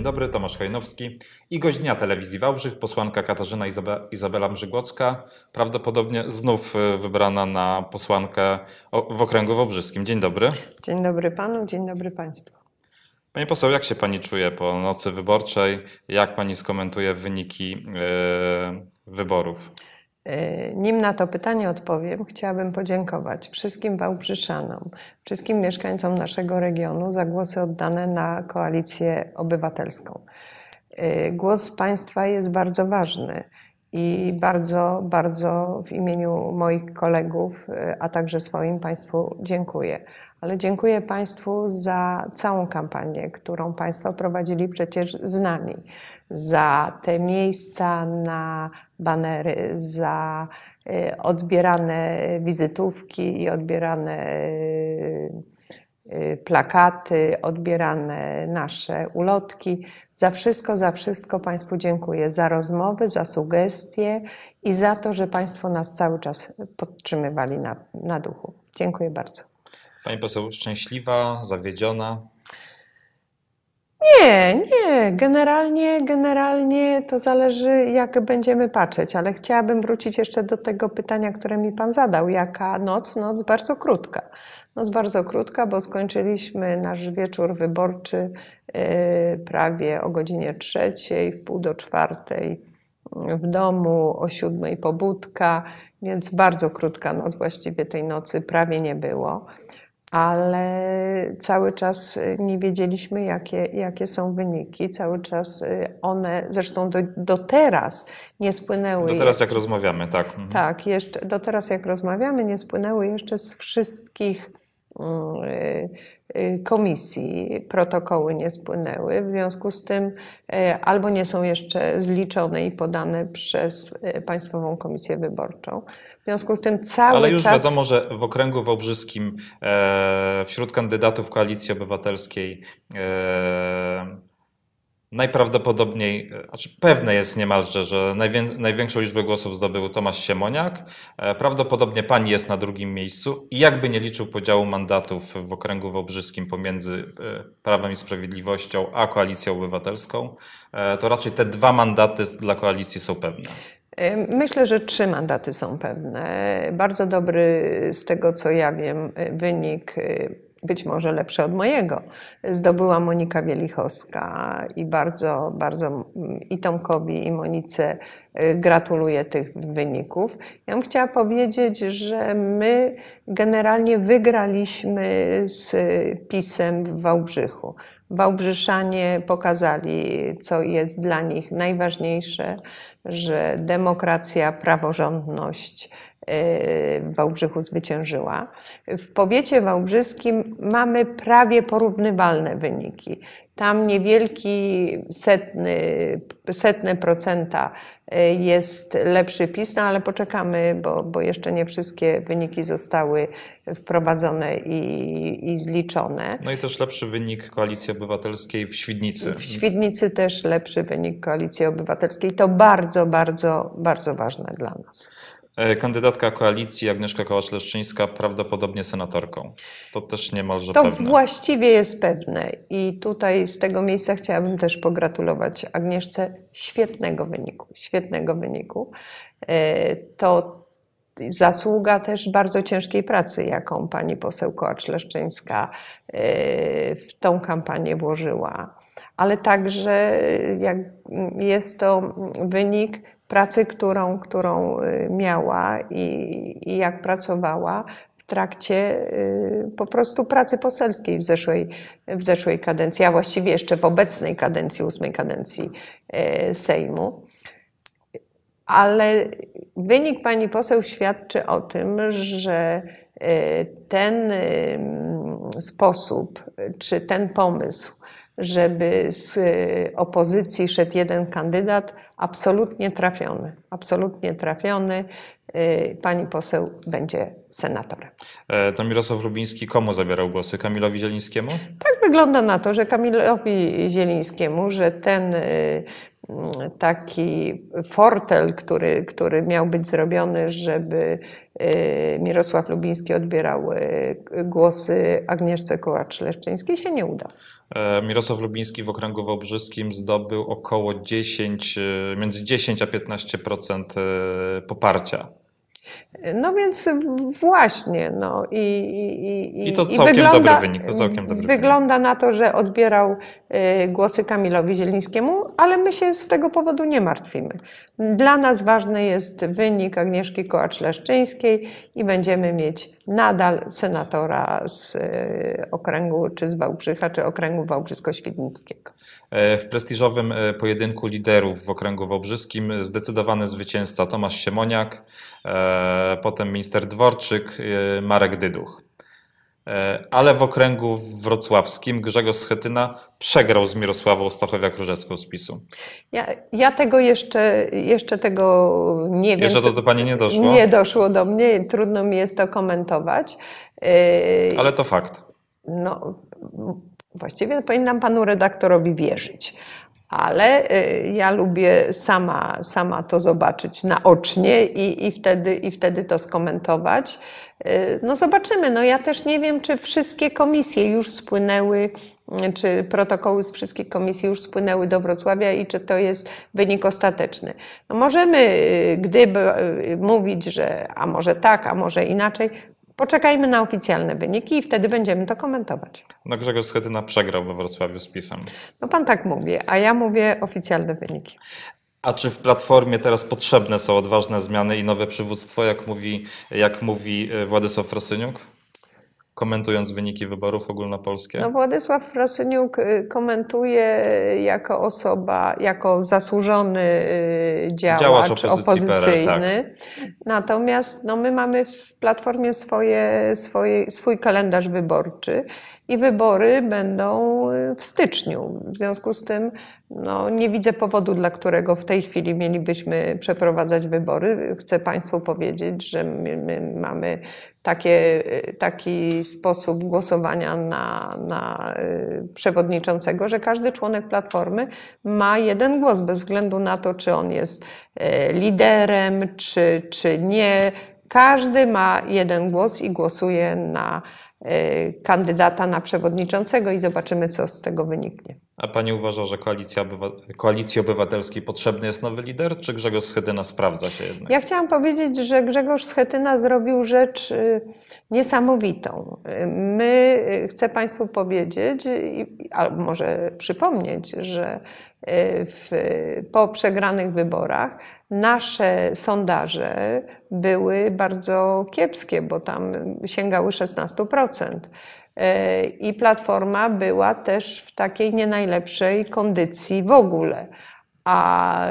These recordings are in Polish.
Dzień dobry, Tomasz Hajnowski i gość Telewizji Wałbrzych, posłanka Katarzyna Izabe Izabela Mrzygłocka, prawdopodobnie znów e, wybrana na posłankę w Okręgu Wałbrzyskim. Dzień dobry. Dzień dobry panu, dzień dobry państwu. Pani poseł, jak się pani czuje po nocy wyborczej? Jak pani skomentuje wyniki yy, wyborów? Y, nim na to pytanie odpowiem, chciałabym podziękować wszystkim Wałbrzyszanom, wszystkim mieszkańcom naszego regionu za głosy oddane na koalicję obywatelską. Y, głos Państwa jest bardzo ważny i bardzo, bardzo w imieniu moich kolegów, y, a także swoim Państwu dziękuję ale dziękuję Państwu za całą kampanię, którą Państwo prowadzili przecież z nami, za te miejsca na banery, za y, odbierane wizytówki i odbierane y, y, plakaty, odbierane nasze ulotki. Za wszystko, za wszystko Państwu dziękuję. Za rozmowy, za sugestie i za to, że Państwo nas cały czas podtrzymywali na, na duchu. Dziękuję bardzo. Pani poseł szczęśliwa, zawiedziona? Nie, nie. Generalnie, generalnie to zależy, jak będziemy patrzeć, ale chciałabym wrócić jeszcze do tego pytania, które mi Pan zadał. Jaka noc? Noc bardzo krótka. Noc bardzo krótka, bo skończyliśmy nasz wieczór wyborczy yy, prawie o godzinie trzeciej, w pół do czwartej yy, w domu, o siódmej pobudka, więc bardzo krótka noc, właściwie tej nocy prawie nie było ale cały czas y, nie wiedzieliśmy, jakie, jakie są wyniki. Cały czas y, one, zresztą do, do teraz nie spłynęły. Do teraz, jak rozmawiamy, tak. Mhm. Tak, jeszcze, do teraz, jak rozmawiamy, nie spłynęły jeszcze z wszystkich y, komisji protokoły nie spłynęły, w związku z tym albo nie są jeszcze zliczone i podane przez Państwową Komisję Wyborczą związku z tym cały Ale już czas... wiadomo, że w okręgu wałbrzyskim e, wśród kandydatów Koalicji Obywatelskiej e, najprawdopodobniej, znaczy pewne jest niemalże, że najwię, największą liczbę głosów zdobył Tomasz Siemoniak. E, prawdopodobnie pani jest na drugim miejscu i jakby nie liczył podziału mandatów w okręgu wałbrzyskim pomiędzy e, Prawem i Sprawiedliwością a Koalicją Obywatelską, e, to raczej te dwa mandaty dla koalicji są pewne. Myślę, że trzy mandaty są pewne. Bardzo dobry, z tego co ja wiem, e, wynik, e, być może lepszy od mojego, zdobyła Monika Wielichowska i bardzo, bardzo i Tomkowi, i Monice e, gratuluję tych wyników. Ja bym chciała powiedzieć, że my generalnie wygraliśmy z PiSem w Wałbrzychu. Wałbrzyszanie pokazali, co jest dla nich najważniejsze, że demokracja, praworządność, Wałbrzychu zwyciężyła. W powiecie wałbrzyskim mamy prawie porównywalne wyniki. Tam niewielki setny, setne procenta y, jest lepszy PiS, no ale poczekamy, bo, bo jeszcze nie wszystkie wyniki zostały wprowadzone i, i zliczone. No i też lepszy wynik Koalicji Obywatelskiej w Świdnicy. W Świdnicy też lepszy wynik Koalicji Obywatelskiej. To bardzo, bardzo, bardzo ważne dla nas. E, kandydatka koalicji Agnieszka Kołacz-Leszczyńska prawdopodobnie senatorką. To też niemalże to pewne. To właściwie jest pewne i tutaj z tego miejsca chciałabym też pogratulować Agnieszce świetnego wyniku, świetnego wyniku. E, to zasługa też bardzo ciężkiej pracy, jaką pani poseł Kołacz-Leszczyńska e, w tą kampanię włożyła, ale także jak jest to wynik pracy, którą, którą y, miała i, i jak pracowała w trakcie y, po prostu pracy poselskiej w zeszłej, w zeszłej kadencji, a właściwie jeszcze w obecnej kadencji, ósmej kadencji y, Sejmu. Ale wynik pani poseł świadczy o tym, że ten sposób czy ten pomysł żeby z opozycji szedł jeden kandydat, absolutnie trafiony. Absolutnie trafiony. Y, pani poseł będzie senatorem. E, to Mirosław Rubiński komu zabierał głosy? Kamilowi Zielińskiemu? Tak wygląda na to, że Kamilowi Zielińskiemu, że ten y, taki fortel, który, który miał być zrobiony, żeby y, Mirosław Lubiński odbierał głosy Agnieszce Kołacz-Leszczyńskiej się nie uda. E, Mirosław Lubiński w okręgu wałbrzyskim zdobył około 10, e, między 10 a 15% e, poparcia. No więc właśnie, no i, i, i, to całkiem i wygląda, dobry wynik. To całkiem dobry wygląda wynik. na to, że odbierał głosy Kamilowi Zielińskiemu, ale my się z tego powodu nie martwimy. Dla nas ważny jest wynik Agnieszki Kołacz-Leszczyńskiej i będziemy mieć nadal senatora z e, okręgu, czy z Wałbrzycha, czy okręgu wałbrzysko-świdnickiego. E, w prestiżowym e, pojedynku liderów w okręgu wałbrzyskim zdecydowany zwycięzca Tomasz Siemoniak, potem minister Dworczyk, Marek Dyduch. E, ale w okręgu wrocławskim Grzegorz Schetyna przegrał z Mirosławą Stachowiak-Różecką z PiSu. Ja, ja, tego jeszcze, jeszcze tego nie wiem. Jeszcze to do Pani nie doszło? Nie doszło do mnie, trudno mi jest to komentować. Y, ale to fakt. No, właściwie powinnam Panu redaktorowi wierzyć. Ale y, ja lubię sama, sama to zobaczyć naocznie i, i, wtedy, i wtedy to skomentować. Y, no zobaczymy. No ja też nie wiem, czy wszystkie komisje już spłynęły, mm, czy protokoły z wszystkich komisji już spłynęły do Wrocławia i czy to jest wynik ostateczny. No możemy, y, gdyby y, mówić, że a może tak, a może inaczej, Poczekajmy na oficjalne wyniki i wtedy będziemy to komentować. No Grzegorz Schetyna przegrał we Wrocławiu z PiSem. No pan tak mówi, a ja mówię oficjalne wyniki. A czy w Platformie teraz potrzebne są odważne zmiany i nowe przywództwo, jak mówi, jak mówi e, Władysław Frasyniuk, komentując wyniki wyborów ogólnopolskie? No, Władysław Frasyniuk y, komentuje jako osoba, jako zasłużony y, działacz, działacz opozycyjny. PRL, tak. Natomiast no, my mamy w Platformie swoje, swoje, swój kalendarz wyborczy i wybory będą y, w styczniu. W związku z tym no, nie widzę powodu, dla którego w tej chwili mielibyśmy przeprowadzać wybory. Chcę Państwu powiedzieć, że my, my mamy takie, y, taki sposób głosowania na, na y, przewodniczącego, że każdy członek Platformy ma jeden głos, bez względu na to, czy on jest liderem, czy, czy nie. Każdy ma jeden głos i głosuje na Y, kandydata na przewodniczącego i zobaczymy, co z tego wyniknie. A pani uważa, że koalicja obywa- koalicji obywatelskiej potrzebny jest nowy lider, czy Grzegorz Schetyna sprawdza się jednak? Ja chciałam powiedzieć, że Grzegorz Schetyna zrobił rzecz y, niesamowitą. Y, my, chcę Państwu powiedzieć, albo może przypomnieć, że w, po przegranych wyborach nasze sondaże były bardzo kiepskie, bo tam sięgały 16%. E, I platforma była też w takiej nie najlepszej kondycji w ogóle a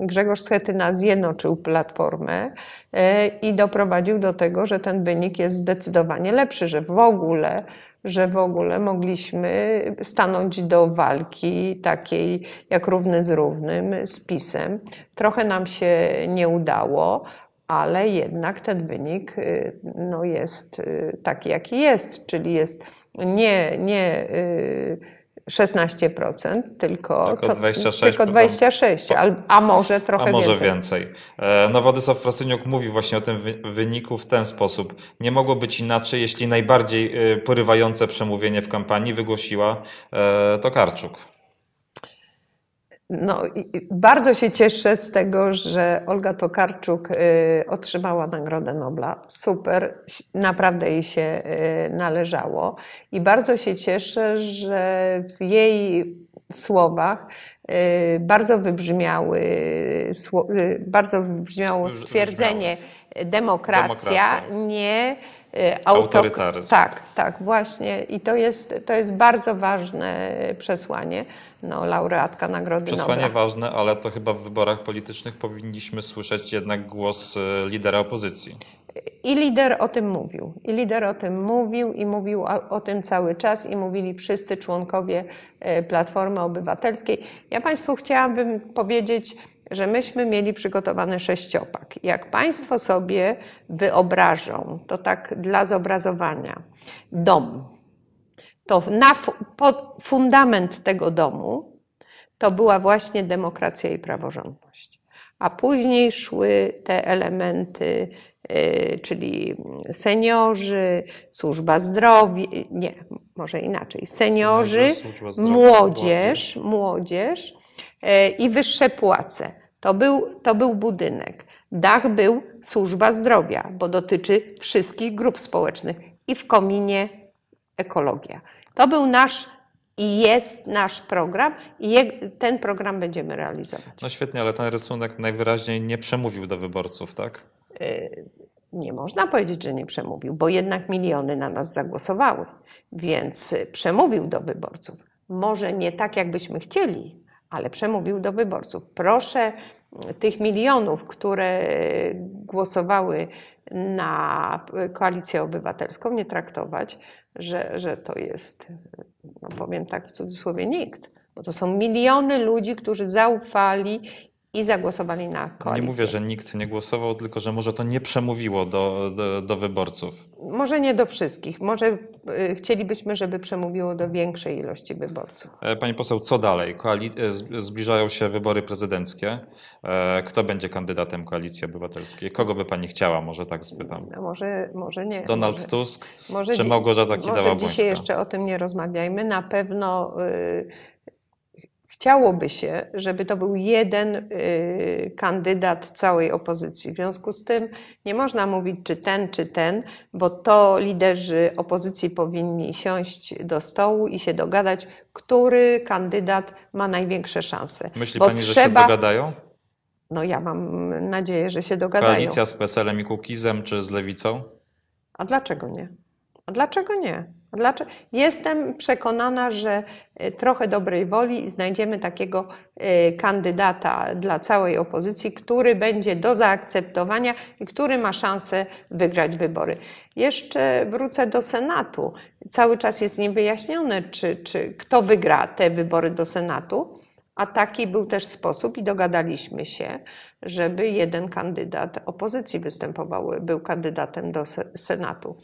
Grzegorz Schetyna zjednoczył platformę e, i doprowadził do tego, że ten wynik jest zdecydowanie lepszy, że w ogóle że w ogóle mogliśmy stanąć do walki takiej jak równy z równym z pisem. Trochę nam się nie udało, ale jednak ten wynik y, no, jest y, taki, jaki jest, czyli jest nie, nie y, 16%, tylko, tylko 26%. Tylko 26 a może trochę więcej a może więcej. więcej. E, no Władysław Frasyniuk mówi właśnie o tym wyniku w ten sposób. Nie mogło być inaczej, jeśli najbardziej y, porywające przemówienie w kampanii wygłosiła e, to Karczuk. No, bardzo się cieszę z tego, że Olga Tokarczuk y, otrzymała Nagrodę Nobla. Super, naprawdę jej się y, należało. I bardzo się cieszę, że w jej słowach y, bardzo wybrzmiały, bardzo wybrzmiało stwierdzenie demokracja, nie autorytaryzm. Tak, tak, właśnie. I to jest, to jest bardzo ważne przesłanie no, laureatka nagrody Przesłanie ważne, ale to chyba w wyborach politycznych powinniśmy słyszeć jednak głos y, lidera opozycji. I lider o tym mówił. I lider o tym mówił i mówił o, o, tym cały czas i mówili wszyscy członkowie y, Platformy Obywatelskiej. Ja Państwu chciałabym powiedzieć, że myśmy mieli przygotowany sześciopak. Jak Państwo sobie wyobrażą, to tak dla zobrazowania, dom to na, pod fundament tego domu to była właśnie demokracja i praworządność. A później szły te elementy, y, czyli seniorzy, służba zdrowia, nie, może inaczej, seniorzy, młodzież, młodzież y, i wyższe płace. To był, to był budynek. Dach był służba zdrowia, bo dotyczy wszystkich grup społecznych i w kominie ekologia. To był nasz i jest nasz program i je, ten program będziemy realizować. No świetnie, ale ten rysunek najwyraźniej nie przemówił do wyborców, tak? Y, nie można powiedzieć, że nie przemówił, bo jednak miliony na nas zagłosowały, więc y, przemówił do wyborców. Może nie tak, jakbyśmy chcieli, ale przemówił do wyborców. Proszę mm, tych milionów, które e, głosowały na e, koalicję obywatelską, nie traktować, że, że to jest, e, no powiem tak w cudzysłowie, nikt. Bo to są miliony ludzi, którzy zaufali i zagłosowali na koalicję. Nie mówię, że nikt nie głosował, tylko że może to nie przemówiło do, do, do wyborców. Może nie do wszystkich. Może y, chcielibyśmy, żeby przemówiło do większej ilości wyborców. E, pani poseł, co dalej? Koali e, zbliżają się wybory prezydenckie. E, kto będzie kandydatem Koalicji Obywatelskiej? Kogo by pani chciała? Może tak spytam. No może, może nie. Donald może, Tusk może czy Małgorzata Kidawa-Błońska? Może dzisiaj jeszcze o tym nie rozmawiajmy. Na pewno... Y, Chciałoby się, żeby to był jeden y, kandydat całej opozycji. W związku z tym nie można mówić, czy ten, czy ten, bo to liderzy opozycji powinni siąść do stołu i się dogadać, który kandydat ma największe szanse. Myśli bo pani, trzeba... że się dogadają? No ja mam nadzieję, że się dogadają. Koalicja z PSL-em i Kukizem czy z Lewicą? A dlaczego nie? A dlaczego nie? Dlaczego? Jestem przekonana, że e, trochę dobrej woli znajdziemy takiego e, kandydata dla całej opozycji, który będzie do zaakceptowania i który ma szansę wygrać wybory. Jeszcze wrócę do Senatu. Cały czas jest niewyjaśnione, czy, czy kto wygra te wybory do Senatu. A taki był też sposób i dogadaliśmy się, żeby jeden kandydat opozycji występował, był kandydatem do Senatu.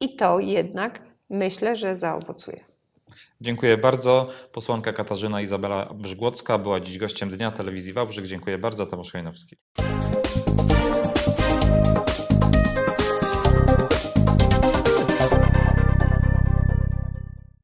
I to jednak myślę, że zaowocuje. Dziękuję bardzo. Posłanka Katarzyna Izabela Brzgłocka była dziś gościem Dnia Telewizji Wałbrzych. Dziękuję bardzo. Tomasz Hojnowski.